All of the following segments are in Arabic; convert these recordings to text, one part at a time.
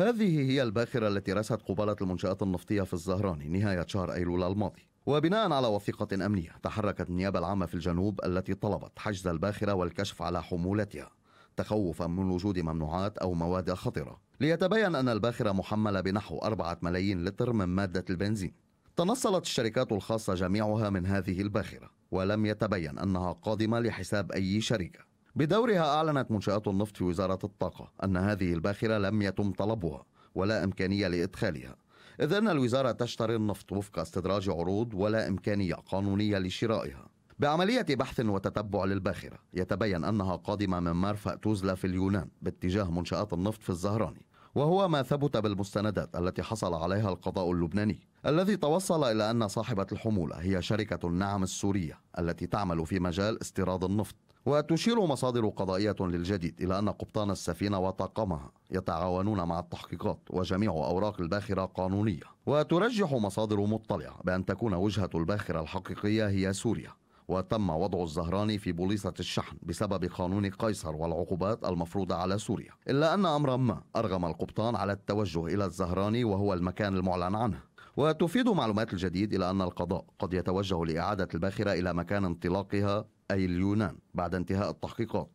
هذه هي الباخرة التي رست قبالة المنشآت النفطية في الزهراني نهاية شهر أيلول الماضي وبناء على وثيقة أمنية تحركت النيابة العامة في الجنوب التي طلبت حجز الباخرة والكشف على حمولتها تخوفا من وجود ممنوعات أو مواد خطرة ليتبين أن الباخرة محملة بنحو أربعة ملايين لتر من مادة البنزين تنصلت الشركات الخاصة جميعها من هذه الباخرة ولم يتبين أنها قادمة لحساب أي شركة بدورها أعلنت منشآت النفط في وزارة الطاقة أن هذه الباخرة لم يتم طلبها ولا إمكانية لإدخالها إذ أن الوزارة تشتري النفط وفق استدراج عروض ولا إمكانية قانونية لشرائها بعملية بحث وتتبع للباخرة يتبين أنها قادمة من مرفأ توزلا في اليونان باتجاه منشآت النفط في الزهراني وهو ما ثبت بالمستندات التي حصل عليها القضاء اللبناني الذي توصل إلى أن صاحبة الحمولة هي شركة النعم السورية التي تعمل في مجال استيراد النفط وتشير مصادر قضائية للجديد إلى أن قبطان السفينة وطاقمها يتعاونون مع التحقيقات وجميع أوراق الباخرة قانونية وترجح مصادر مطلعة بأن تكون وجهة الباخرة الحقيقية هي سوريا وتم وضع الزهراني في بوليصة الشحن بسبب قانون قيصر والعقوبات المفروضة على سوريا إلا أن أمرا ما أرغم القبطان على التوجه إلى الزهراني وهو المكان المعلن عنه وتفيد معلومات الجديد إلى أن القضاء قد يتوجه لإعادة الباخرة إلى مكان انطلاقها أي اليونان بعد انتهاء التحقيقات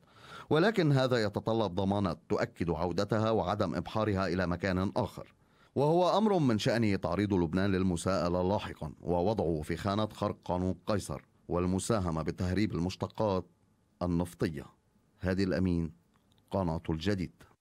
ولكن هذا يتطلب ضمانات تؤكد عودتها وعدم إبحارها إلى مكان آخر وهو أمر من شأنه تعريض لبنان للمساءلة لاحقا ووضعه في خانة خرق قانون قيصر والمساهمة بتهريب المشتقات النفطية هادي الأمين قناة الجديد